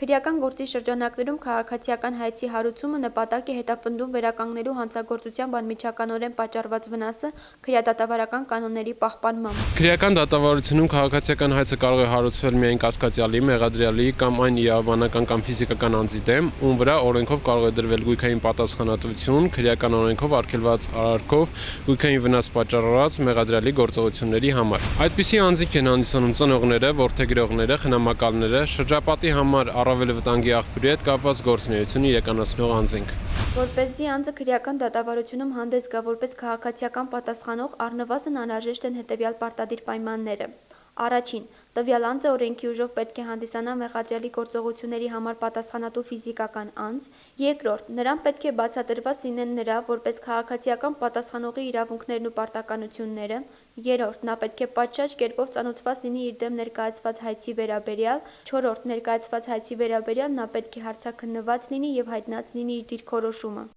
Քրեական գործի շրջանակներում քաղաքացիական հայեցի հարուցումը նպատակ է հետապնդում վերականգնելու հանցագործությամբ անմիջականորեն պատճառված վնասը քրեադատավարական կանոնների պահպանմամբ։ Քրեական դատավարությունում քաղաքացիական հայցը կարող է հարուցվել միայն կասկածյալի, մեղադրյալի կամ այն իրավաբանական կամ ֆիզիկական անձի դեմ, ում վրա օրենքով կարող է դրվել գույքային պատասխանատվություն, քրեական օրենքով արգելված արարքով գույքային վնաս պատճառած մեղադրյալի գործողությունների համար։ Այդպիսի անձիկ են հանդիսանում ծնողները, ворթեգրողները, խնամակալները, շրջապատի համար առ առավել վտանգի աղբյուրի հետ կապված գործունեությունը իրականացնող անձինք։ Որպեսզի անձը քրեական դատավարությունում հանդես գա որպես քաղաքացիական պատասխանող, առնվազն անհրաժեշտ են հետևյալ պարտադիր պայմանները։ Առաջին. տվյալ անձը օրենքի ուժով պետք է հանդիսանա մեղադրյալի գործողությունների համար պատասխանատու ֆիզիկական անձ։ Երկրորդ. նրան պետք է բացատրված լինեն նրա որպես քաղաքացիական պատասխանողի իրավունքներն ու պարտականությունները։ Երրորդ. նա պետք է պատշաճ կերպով ծանոթված լինի իր դեմ ներկայացված հայցի վերաբերյալ։ Չորրորդ. ներկայացված հայցի վերաբերյալ նա պետք է հարցաքննված լինի եւ հայտնած լինի իր դիրքորոշումը։